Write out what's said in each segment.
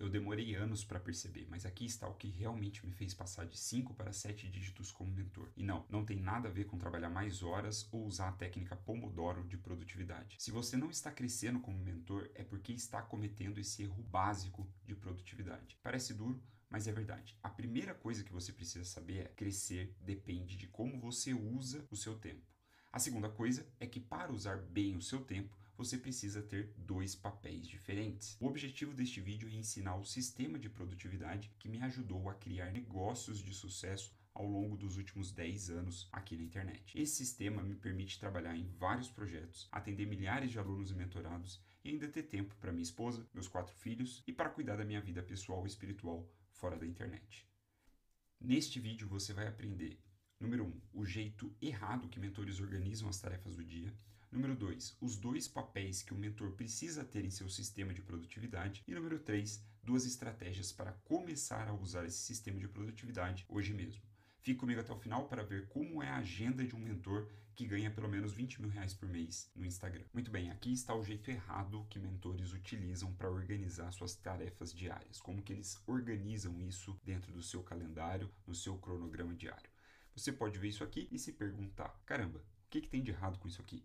Eu demorei anos para perceber, mas aqui está o que realmente me fez passar de 5 para 7 dígitos como mentor. E não, não tem nada a ver com trabalhar mais horas ou usar a técnica Pomodoro de produtividade. Se você não está crescendo como mentor, é porque está cometendo esse erro básico de produtividade. Parece duro, mas é verdade. A primeira coisa que você precisa saber é crescer depende de como você usa o seu tempo. A segunda coisa é que para usar bem o seu tempo, você precisa ter dois papéis diferentes. O objetivo deste vídeo é ensinar o sistema de produtividade que me ajudou a criar negócios de sucesso ao longo dos últimos 10 anos aqui na internet. Esse sistema me permite trabalhar em vários projetos, atender milhares de alunos e mentorados e ainda ter tempo para minha esposa, meus quatro filhos e para cuidar da minha vida pessoal e espiritual fora da internet. Neste vídeo você vai aprender: número 1, um, o jeito errado que mentores organizam as tarefas do dia. Número 2, os dois papéis que o mentor precisa ter em seu sistema de produtividade. E número 3, duas estratégias para começar a usar esse sistema de produtividade hoje mesmo. Fique comigo até o final para ver como é a agenda de um mentor que ganha pelo menos 20 mil reais por mês no Instagram. Muito bem, aqui está o jeito errado que mentores utilizam para organizar suas tarefas diárias, como que eles organizam isso dentro do seu calendário, no seu cronograma diário. Você pode ver isso aqui e se perguntar: caramba, o que, que tem de errado com isso aqui?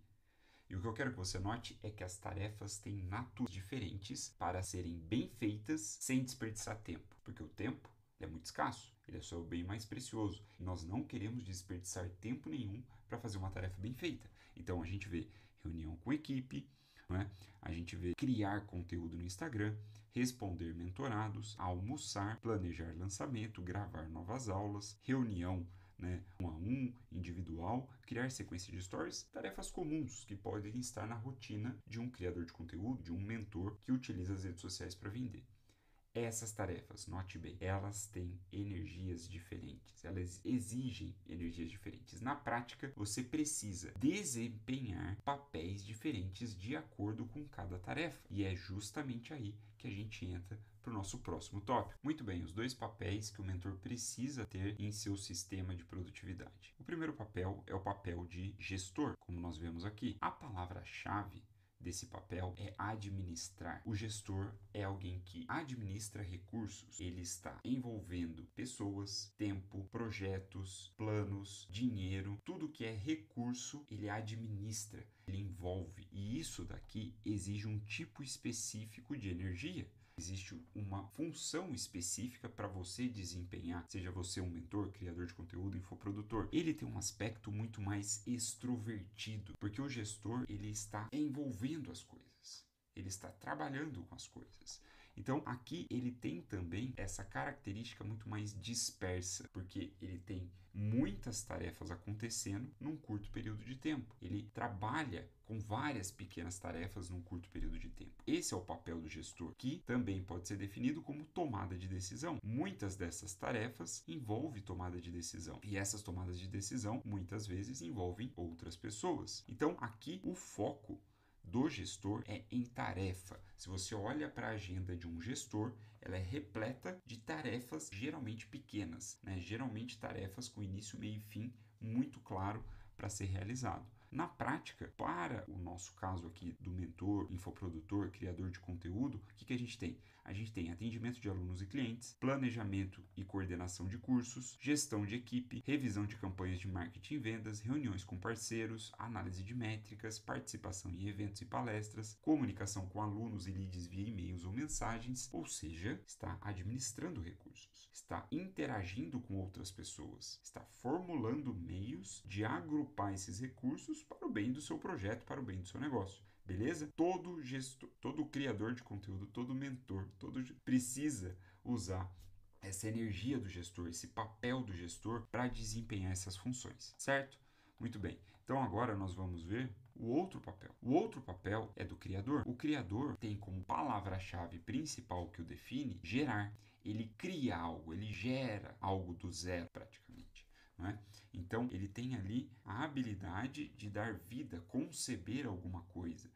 E o que eu quero que você note é que as tarefas têm naturas diferentes para serem bem feitas sem desperdiçar tempo, porque o tempo é muito escasso, ele é só o bem mais precioso. E nós não queremos desperdiçar tempo nenhum para fazer uma tarefa bem feita. Então a gente vê reunião com equipe, é? A gente vê criar conteúdo no Instagram, responder mentorados, almoçar, planejar lançamento, gravar novas aulas, reunião né, um a um, individual, criar sequência de stories, tarefas comuns que podem estar na rotina de um criador de conteúdo, de um mentor que utiliza as redes sociais para vender. Essas tarefas, note bem, elas têm energias diferentes, elas exigem energias diferentes. Na prática, você precisa desempenhar papéis diferentes de acordo com cada tarefa. E é justamente aí que a gente entra para o nosso próximo tópico. Muito bem, os dois papéis que o mentor precisa ter em seu sistema de produtividade. O primeiro papel é o papel de gestor, como nós vemos aqui. A palavra-chave desse papel é administrar. O gestor é alguém que administra recursos. Ele está envolvendo pessoas, tempo, projetos, planos, dinheiro, tudo que é recurso, ele administra, ele envolve. E isso daqui exige um tipo específico de energia Existe uma função específica para você desempenhar, seja você um mentor, criador de conteúdo, infoprodutor. Ele tem um aspecto muito mais extrovertido, porque o gestor ele está envolvendo as coisas ele está trabalhando com as coisas. Então, aqui ele tem também essa característica muito mais dispersa, porque ele tem muitas tarefas acontecendo num curto período de tempo. Ele trabalha com várias pequenas tarefas num curto período de tempo. Esse é o papel do gestor, que também pode ser definido como tomada de decisão. Muitas dessas tarefas envolvem tomada de decisão, e essas tomadas de decisão muitas vezes envolvem outras pessoas. Então, aqui o foco do gestor é em tarefa. Se você olha para a agenda de um gestor, ela é repleta de tarefas geralmente pequenas, né? geralmente tarefas com início, meio e fim muito claro para ser realizado. Na prática, para o nosso caso aqui do mentor, infoprodutor, criador de conteúdo, o que, que a gente tem? a gente tem atendimento de alunos e clientes, planejamento e coordenação de cursos, gestão de equipe, revisão de campanhas de marketing e vendas, reuniões com parceiros, análise de métricas, participação em eventos e palestras, comunicação com alunos e leads via e-mails ou mensagens, ou seja, está administrando recursos, está interagindo com outras pessoas, está formulando meios de agrupar esses recursos para o bem do seu projeto, para o bem do seu negócio beleza? Todo gestor, todo criador de conteúdo, todo mentor, todo precisa usar essa energia do gestor, esse papel do gestor para desempenhar essas funções, certo? Muito bem. Então agora nós vamos ver o outro papel. O outro papel é do criador. O criador tem como palavra-chave principal que o define gerar. Ele cria algo, ele gera algo do zero praticamente. É? Então, ele tem ali a habilidade de dar vida, conceber alguma coisa,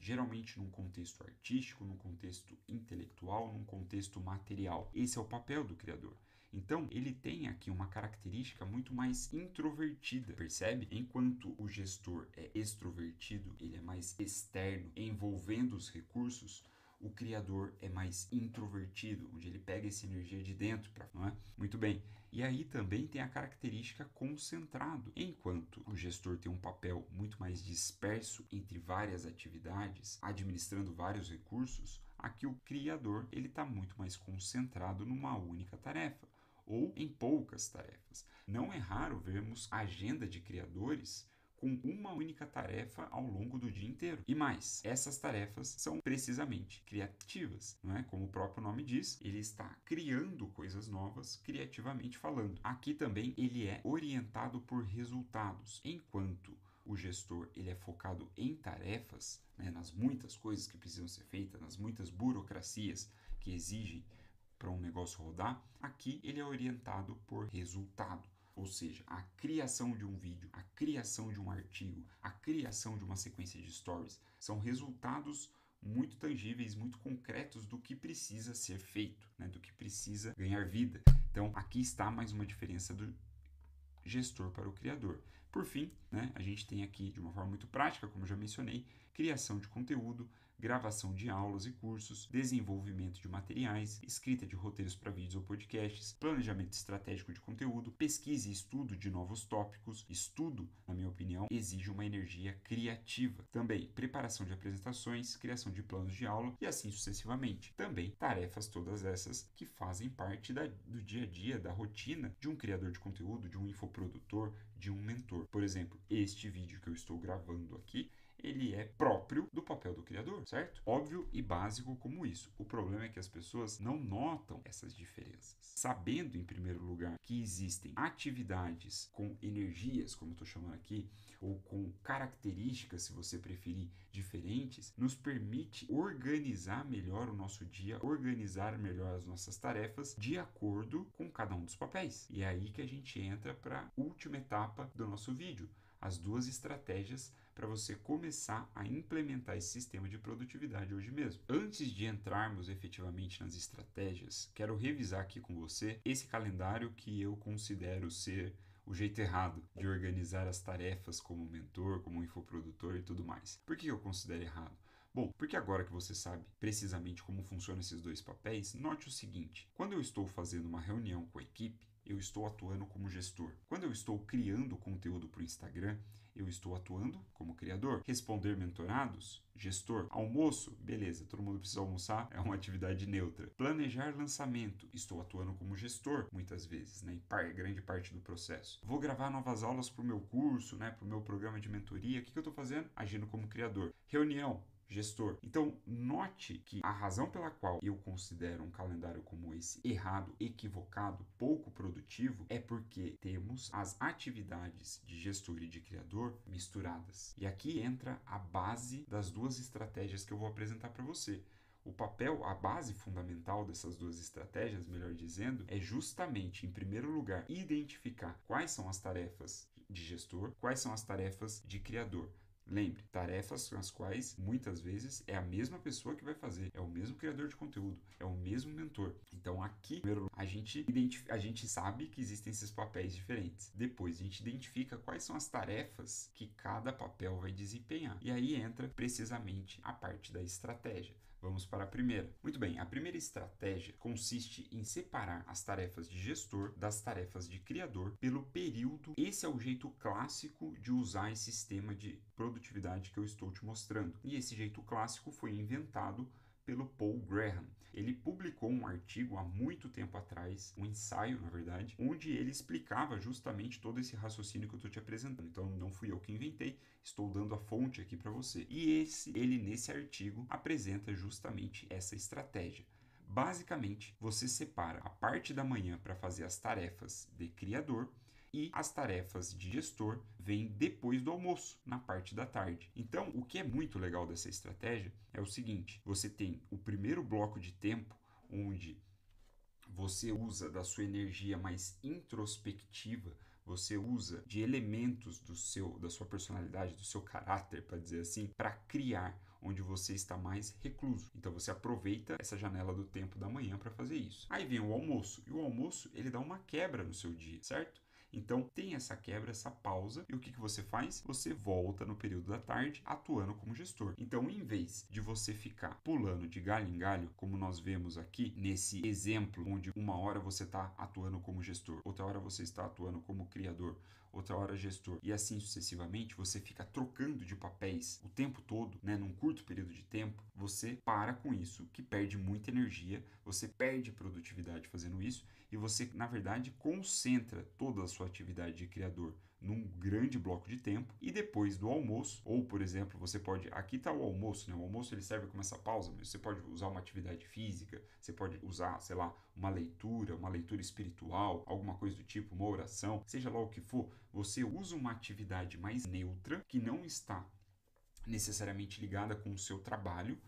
geralmente num contexto artístico, num contexto intelectual, num contexto material. Esse é o papel do criador. Então, ele tem aqui uma característica muito mais introvertida, percebe? Enquanto o gestor é extrovertido, ele é mais externo, envolvendo os recursos, o criador é mais introvertido, onde ele pega essa energia de dentro, para não é? Muito bem. E aí também tem a característica concentrado. Enquanto o gestor tem um papel muito mais disperso entre várias atividades, administrando vários recursos, aqui o criador ele está muito mais concentrado numa única tarefa ou em poucas tarefas. Não é raro vermos agenda de criadores com uma única tarefa ao longo do dia inteiro. E mais, essas tarefas são precisamente criativas, não é? Como o próprio nome diz, ele está criando coisas novas criativamente falando. Aqui também ele é orientado por resultados, enquanto o gestor ele é focado em tarefas, né, nas muitas coisas que precisam ser feitas, nas muitas burocracias que exigem para um negócio rodar, aqui ele é orientado por resultado. Ou seja, a criação de um vídeo, a criação de um artigo, a criação de uma sequência de stories são resultados muito tangíveis, muito concretos do que precisa ser feito, né? do que precisa ganhar vida. Então, aqui está mais uma diferença do gestor para o criador. Por fim, né, a gente tem aqui, de uma forma muito prática, como eu já mencionei, criação de conteúdo, gravação de aulas e cursos, desenvolvimento de materiais, escrita de roteiros para vídeos ou podcasts, planejamento estratégico de conteúdo, pesquisa e estudo de novos tópicos. Estudo, na minha opinião, exige uma energia criativa. Também preparação de apresentações, criação de planos de aula e assim sucessivamente. Também tarefas todas essas que fazem parte da, do dia a dia, da rotina de um criador de conteúdo, de um infoprodutor, de um mentor. Por exemplo, este vídeo que eu estou gravando aqui ele é próprio do papel do criador, certo? Óbvio e básico como isso. O problema é que as pessoas não notam essas diferenças. Sabendo, em primeiro lugar, que existem atividades com energias, como eu estou chamando aqui, ou com características, se você preferir, diferentes, nos permite organizar melhor o nosso dia, organizar melhor as nossas tarefas de acordo com cada um dos papéis. E é aí que a gente entra para a última etapa do nosso vídeo, as duas estratégias para você começar a implementar esse sistema de produtividade hoje mesmo. Antes de entrarmos efetivamente nas estratégias, quero revisar aqui com você esse calendário que eu considero ser o jeito errado de organizar as tarefas como mentor, como infoprodutor e tudo mais. Por que eu considero errado? Bom, porque agora que você sabe precisamente como funcionam esses dois papéis, note o seguinte: quando eu estou fazendo uma reunião com a equipe, eu estou atuando como gestor. Quando eu estou criando conteúdo para o Instagram, eu estou atuando como criador. Responder mentorados, gestor. Almoço, beleza, todo mundo precisa almoçar, é uma atividade neutra. Planejar lançamento, estou atuando como gestor muitas vezes, né, em par, grande parte do processo. Vou gravar novas aulas para o meu curso, né, para o meu programa de mentoria, o que, que eu estou fazendo? Agindo como criador. Reunião, gestor. Então, note que a razão pela qual eu considero um calendário como esse errado, equivocado, pouco produtivo é porque temos as atividades de gestor e de criador misturadas. E aqui entra a base das duas estratégias que eu vou apresentar para você. O papel, a base fundamental dessas duas estratégias, melhor dizendo, é justamente, em primeiro lugar, identificar quais são as tarefas de gestor, quais são as tarefas de criador. Lembre, tarefas nas quais muitas vezes é a mesma pessoa que vai fazer, é o mesmo criador de conteúdo, é o mesmo mentor. Então aqui, primeiro, a gente a gente sabe que existem esses papéis diferentes. Depois a gente identifica quais são as tarefas que cada papel vai desempenhar. E aí entra precisamente a parte da estratégia. Vamos para a primeira. Muito bem, a primeira estratégia consiste em separar as tarefas de gestor das tarefas de criador pelo período. Esse é o jeito clássico de usar esse sistema de produtividade que eu estou te mostrando. E esse jeito clássico foi inventado pelo Paul Graham. Ele publicou um artigo há muito tempo atrás, um ensaio, na verdade, onde ele explicava justamente todo esse raciocínio que eu estou te apresentando. Então não fui eu que inventei, estou dando a fonte aqui para você. E esse, ele nesse artigo apresenta justamente essa estratégia. Basicamente, você separa a parte da manhã para fazer as tarefas de criador e as tarefas de gestor vêm depois do almoço, na parte da tarde. Então, o que é muito legal dessa estratégia é o seguinte: você tem o primeiro bloco de tempo onde você usa da sua energia mais introspectiva, você usa de elementos do seu da sua personalidade, do seu caráter, para dizer assim, para criar onde você está mais recluso. Então você aproveita essa janela do tempo da manhã para fazer isso. Aí vem o almoço, e o almoço ele dá uma quebra no seu dia, certo? Então tem essa quebra, essa pausa, e o que, que você faz? Você volta no período da tarde atuando como gestor. Então, em vez de você ficar pulando de galho em galho, como nós vemos aqui nesse exemplo, onde uma hora você está atuando como gestor, outra hora você está atuando como criador, outra hora gestor e assim sucessivamente, você fica trocando de papéis o tempo todo, né, num curto período de tempo, você para com isso, que perde muita energia, você perde produtividade fazendo isso e você, na verdade, concentra toda a sua atividade de criador num grande bloco de tempo e depois do almoço, ou por exemplo, você pode, aqui está o almoço, né? O almoço ele serve como essa pausa, mas você pode usar uma atividade física, você pode usar, sei lá, uma leitura, uma leitura espiritual, alguma coisa do tipo, uma oração, seja lá o que for, você usa uma atividade mais neutra que não está necessariamente ligada com o seu trabalho,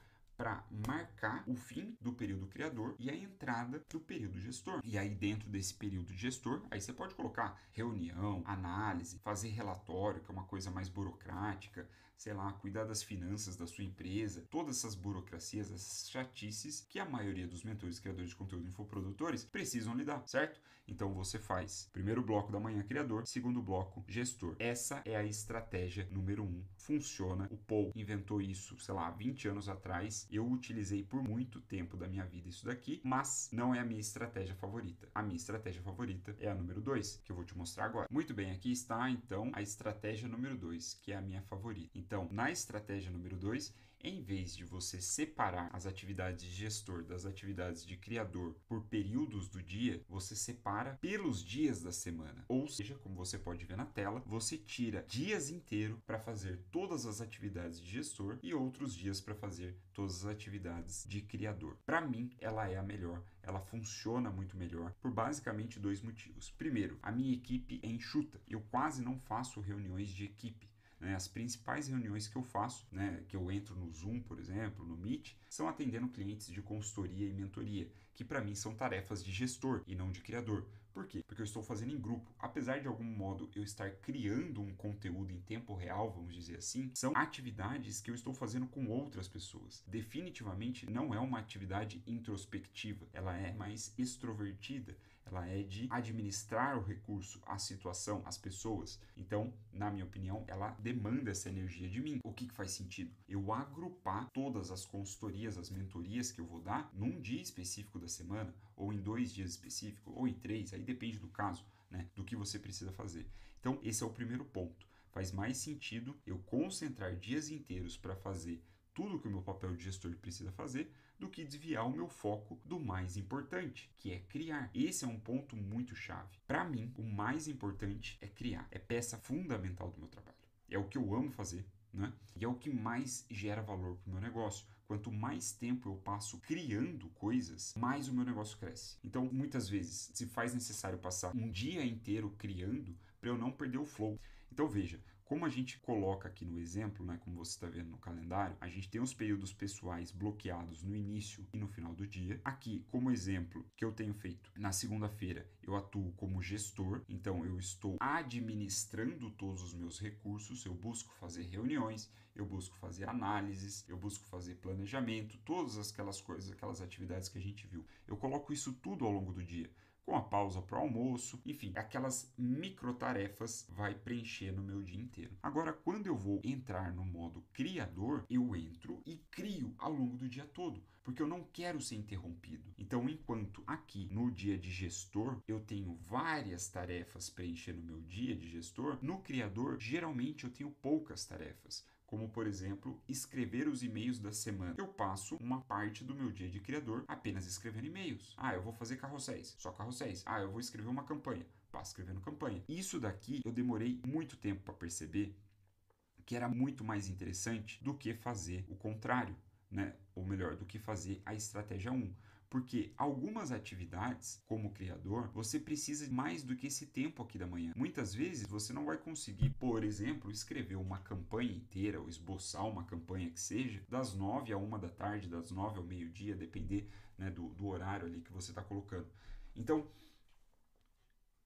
para marcar o fim do período criador e a entrada do período gestor. E aí, dentro desse período gestor, aí você pode colocar reunião, análise, fazer relatório, que é uma coisa mais burocrática, sei lá, cuidar das finanças da sua empresa, todas essas burocracias, essas chatices que a maioria dos mentores, criadores de conteúdo e infoprodutores precisam lidar, certo? Então você faz primeiro bloco da manhã criador, segundo bloco gestor. Essa é a estratégia número um. Funciona. O Paul inventou isso, sei lá, 20 anos atrás. Eu utilizei por muito tempo da minha vida isso daqui, mas não é a minha estratégia favorita. A minha estratégia favorita é a número dois que eu vou te mostrar agora. Muito bem, aqui está então a estratégia número dois que é a minha favorita. Então, na estratégia número 2, em vez de você separar as atividades de gestor das atividades de criador por períodos do dia, você separa pelos dias da semana. Ou seja, como você pode ver na tela, você tira dias inteiro para fazer todas as atividades de gestor e outros dias para fazer todas as atividades de criador. Para mim, ela é a melhor, ela funciona muito melhor por basicamente dois motivos. Primeiro, a minha equipe é enxuta. Eu quase não faço reuniões de equipe. Né? As principais reuniões que eu faço, né, que eu entro no Zoom, por exemplo, no Meet, são atendendo clientes de consultoria e mentoria, que para mim são tarefas de gestor e não de criador. Por quê? Porque eu estou fazendo em grupo. Apesar de algum modo eu estar criando um conteúdo em tempo real, vamos dizer assim, são atividades que eu estou fazendo com outras pessoas. Definitivamente não é uma atividade introspectiva, ela é mais extrovertida ela é de administrar o recurso, a situação, as pessoas. Então, na minha opinião, ela demanda essa energia de mim. O que, que faz sentido? Eu agrupar todas as consultorias, as mentorias que eu vou dar num dia específico da semana, ou em dois dias específicos, ou em três, aí depende do caso, né? Do que você precisa fazer. Então, esse é o primeiro ponto. Faz mais sentido eu concentrar dias inteiros para fazer tudo o que o meu papel de gestor precisa fazer, do que desviar o meu foco do mais importante, que é criar. Esse é um ponto muito chave. Para mim, o mais importante é criar. É peça fundamental do meu trabalho. É o que eu amo fazer, né? E é o que mais gera valor para o meu negócio. Quanto mais tempo eu passo criando coisas, mais o meu negócio cresce. Então, muitas vezes, se faz necessário passar um dia inteiro criando para eu não perder o flow. Então, veja, como a gente coloca aqui no exemplo, né, como você está vendo no calendário, a gente tem os períodos pessoais bloqueados no início e no final do dia. Aqui, como exemplo que eu tenho feito, na segunda-feira eu atuo como gestor, então eu estou administrando todos os meus recursos, eu busco fazer reuniões, eu busco fazer análises, eu busco fazer planejamento, todas aquelas coisas, aquelas atividades que a gente viu. Eu coloco isso tudo ao longo do dia com a pausa para o almoço, enfim, aquelas micro tarefas vai preencher no meu dia inteiro. Agora, quando eu vou entrar no modo criador, eu entro e crio ao longo do dia todo, porque eu não quero ser interrompido. Então, enquanto aqui no dia de gestor eu tenho várias tarefas preenchendo meu dia de gestor, no criador geralmente eu tenho poucas tarefas, como por exemplo escrever os e-mails da semana. Eu passo uma parte do meu dia de criador apenas escrevendo e-mails. Ah, eu vou fazer carrosséis, só carrosséis. Ah, eu vou escrever uma campanha, passo escrevendo campanha. Isso daqui eu demorei muito tempo para perceber que era muito mais interessante do que fazer o contrário, né? Ou melhor, do que fazer a estratégia 1 porque algumas atividades, como criador, você precisa mais do que esse tempo aqui da manhã. Muitas vezes você não vai conseguir, por exemplo, escrever uma campanha inteira ou esboçar uma campanha que seja das nove a uma da tarde, das nove ao meio-dia, depender né, do, do horário ali que você está colocando. Então,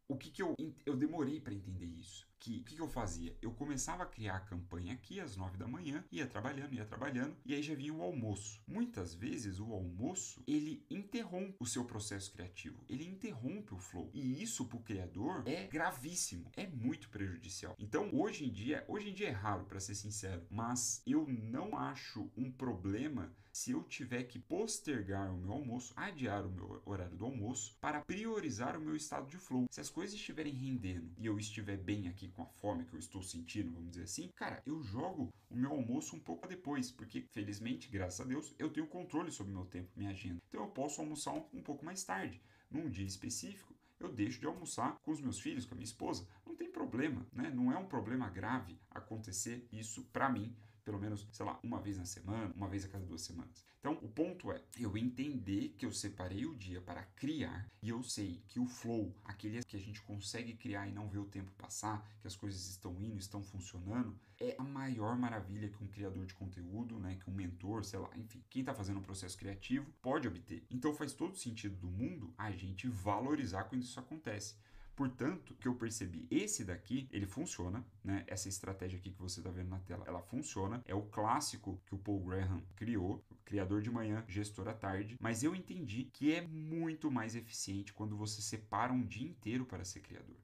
o que, que eu, eu demorei para entender isso? que o que, que eu fazia? Eu começava a criar a campanha aqui às 9 da manhã, ia trabalhando, ia trabalhando, e aí já vinha o almoço. Muitas vezes o almoço ele interrompe o seu processo criativo, ele interrompe o flow. E isso para o criador é gravíssimo, é muito prejudicial. Então, hoje em dia, hoje em dia é raro, para ser sincero, mas eu não acho um problema se eu tiver que postergar o meu almoço, adiar o meu horário do almoço para priorizar o meu estado de flow. Se as coisas estiverem rendendo e eu estiver bem aqui com a fome que eu estou sentindo, vamos dizer assim, cara, eu jogo o meu almoço um pouco depois, porque felizmente, graças a Deus, eu tenho controle sobre o meu tempo, minha agenda. Então eu posso almoçar um, um pouco mais tarde, num dia específico, eu deixo de almoçar com os meus filhos, com a minha esposa. Não tem problema, né? Não é um problema grave acontecer isso para mim pelo menos, sei lá, uma vez na semana, uma vez a cada duas semanas. Então, o ponto é eu entender que eu separei o dia para criar e eu sei que o flow, aquele que a gente consegue criar e não vê o tempo passar, que as coisas estão indo, estão funcionando, é a maior maravilha que um criador de conteúdo, né, que um mentor, sei lá, enfim, quem está fazendo um processo criativo pode obter. Então, faz todo sentido do mundo a gente valorizar quando isso acontece. Portanto, o que eu percebi, esse daqui, ele funciona, né? Essa estratégia aqui que você está vendo na tela, ela funciona. É o clássico que o Paul Graham criou, criador de manhã, gestor à tarde. Mas eu entendi que é muito mais eficiente quando você separa um dia inteiro para ser criador.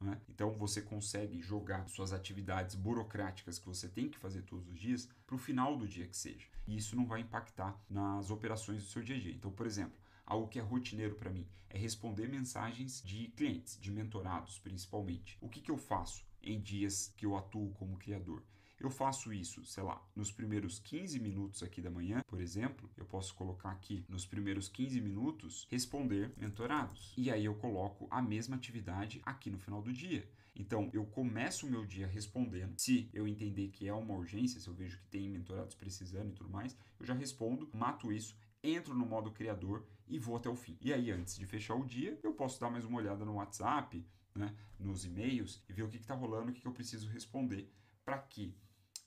Né? Então você consegue jogar suas atividades burocráticas que você tem que fazer todos os dias para o final do dia que seja. E isso não vai impactar nas operações do seu dia a dia. Então, por exemplo, algo que é rotineiro para mim, é responder mensagens de clientes, de mentorados principalmente. O que, que eu faço em dias que eu atuo como criador? Eu faço isso, sei lá, nos primeiros 15 minutos aqui da manhã, por exemplo, eu posso colocar aqui nos primeiros 15 minutos responder mentorados. E aí eu coloco a mesma atividade aqui no final do dia. Então eu começo o meu dia respondendo. Se eu entender que é uma urgência, se eu vejo que tem mentorados precisando e tudo mais, eu já respondo, mato isso, entro no modo criador e vou até o fim. E aí, antes de fechar o dia, eu posso dar mais uma olhada no WhatsApp, né, nos e-mails e ver o que está rolando, o que, que eu preciso responder para que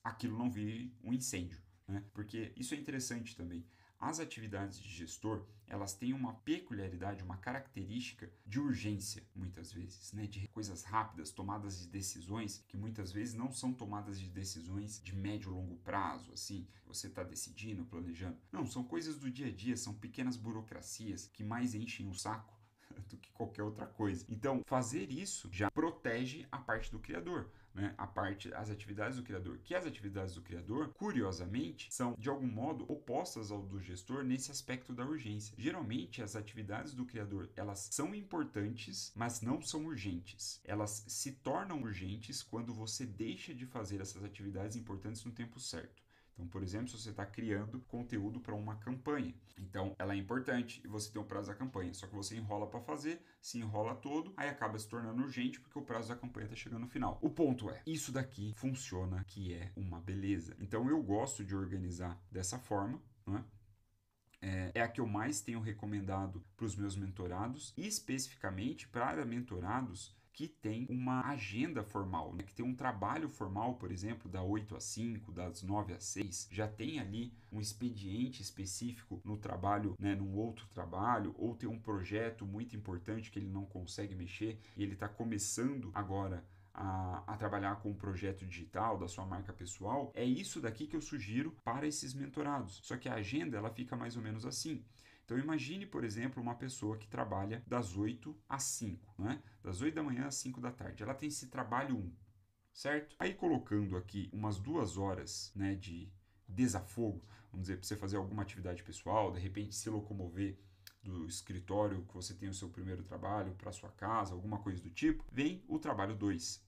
aquilo não vire um incêndio. Né? Porque isso é interessante também. As atividades de gestor, elas têm uma peculiaridade, uma característica de urgência, muitas vezes, né? de coisas rápidas, tomadas de decisões que muitas vezes não são tomadas de decisões de médio e longo prazo, assim, você está decidindo, planejando. Não, são coisas do dia a dia, são pequenas burocracias que mais enchem o saco do que qualquer outra coisa. Então, fazer isso já protege a parte do criador, né? A parte, as atividades do criador. Que as atividades do criador, curiosamente, são de algum modo opostas ao do gestor nesse aspecto da urgência. Geralmente, as atividades do criador elas são importantes, mas não são urgentes. Elas se tornam urgentes quando você deixa de fazer essas atividades importantes no tempo certo. Então, por exemplo, se você está criando conteúdo para uma campanha, então ela é importante e você tem o prazo da campanha, só que você enrola para fazer, se enrola todo, aí acaba se tornando urgente porque o prazo da campanha está chegando no final. O ponto é, isso daqui funciona que é uma beleza. Então eu gosto de organizar dessa forma, não é? é, é a que eu mais tenho recomendado para os meus mentorados, e especificamente para mentorados que tem uma agenda formal, né? que tem um trabalho formal, por exemplo, da 8 às 5, das 9 às 6, já tem ali um expediente específico no trabalho, né, num outro trabalho, ou tem um projeto muito importante que ele não consegue mexer e ele está começando agora a, a, trabalhar com o projeto digital da sua marca pessoal, é isso daqui que eu sugiro para esses mentorados. Só que a agenda ela fica mais ou menos assim. Então imagine, por exemplo, uma pessoa que trabalha das 8 às 5, né? das 8 da manhã às 5 da tarde. Ela tem esse trabalho 1, certo? Aí colocando aqui umas duas horas né, de desafogo, vamos dizer, para você fazer alguma atividade pessoal, de repente se locomover do escritório que você tem o seu primeiro trabalho para sua casa, alguma coisa do tipo, vem o trabalho 2.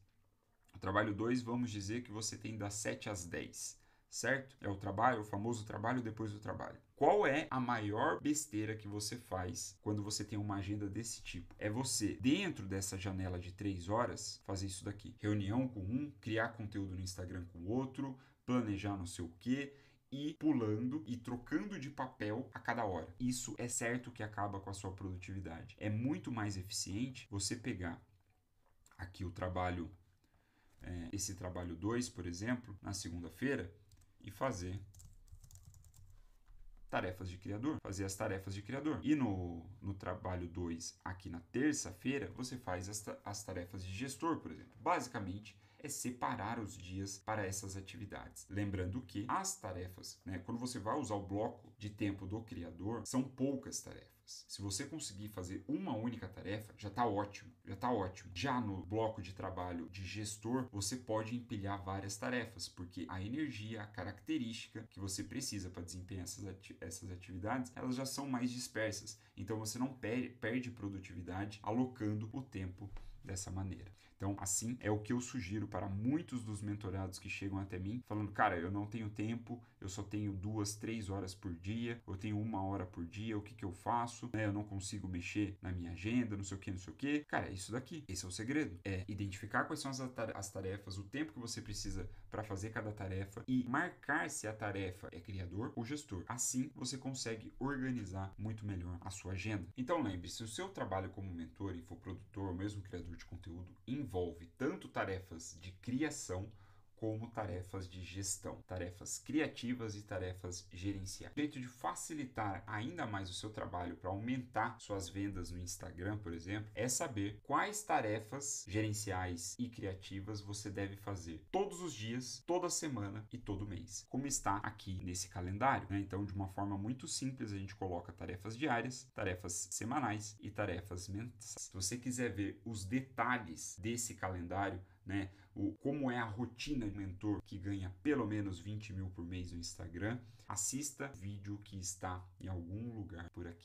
O trabalho 2, vamos dizer que você tem das 7 às 10 certo? É o trabalho, o famoso trabalho depois do trabalho. Qual é a maior besteira que você faz quando você tem uma agenda desse tipo? É você, dentro dessa janela de três horas, fazer isso daqui: reunião com um, criar conteúdo no Instagram com o outro, planejar não sei o quê e pulando e trocando de papel a cada hora. Isso é certo que acaba com a sua produtividade. É muito mais eficiente você pegar aqui o trabalho, é, esse trabalho 2, por exemplo, na segunda-feira e fazer tarefas de criador, fazer as tarefas de criador. E no, no trabalho 2, aqui na terça-feira, você faz as, as tarefas de gestor, por exemplo. Basicamente, é separar os dias para essas atividades. Lembrando que as tarefas, né, quando você vai usar o bloco de tempo do criador, são poucas tarefas. Se você conseguir fazer uma única tarefa, já está ótimo, já está ótimo. Já no bloco de trabalho de gestor, você pode empilhar várias tarefas, porque a energia, a característica que você precisa para desempenhar essas, ati essas atividades, elas já são mais dispersas. Então você não perde, perde produtividade alocando o tempo dessa maneira. Então, assim é o que eu sugiro para muitos dos mentorados que chegam até mim, falando: cara, eu não tenho tempo, eu só tenho duas, três horas por dia, eu tenho uma hora por dia, o que, que eu faço? Né? Eu não consigo mexer na minha agenda, não sei o que, não sei o que. Cara, é isso daqui. Esse é o segredo. É identificar quais são as tarefas, o tempo que você precisa para fazer cada tarefa e marcar se a tarefa é criador ou gestor. Assim você consegue organizar muito melhor a sua agenda. Então lembre-se, o seu trabalho como mentor, infoprodutor ou mesmo criador de conteúdo envolve tanto tarefas de criação como tarefas de gestão, tarefas criativas e tarefas gerenciais. O jeito de facilitar ainda mais o seu trabalho para aumentar suas vendas no Instagram, por exemplo, é saber quais tarefas gerenciais e criativas você deve fazer todos os dias, toda semana e todo mês, como está aqui nesse calendário. Né? Então, de uma forma muito simples, a gente coloca tarefas diárias, tarefas semanais e tarefas mensais. Se você quiser ver os detalhes desse calendário, né? o como é a rotina de mentor que ganha pelo menos 20 mil por mês no Instagram, assista o vídeo que está em algum lugar por aqui.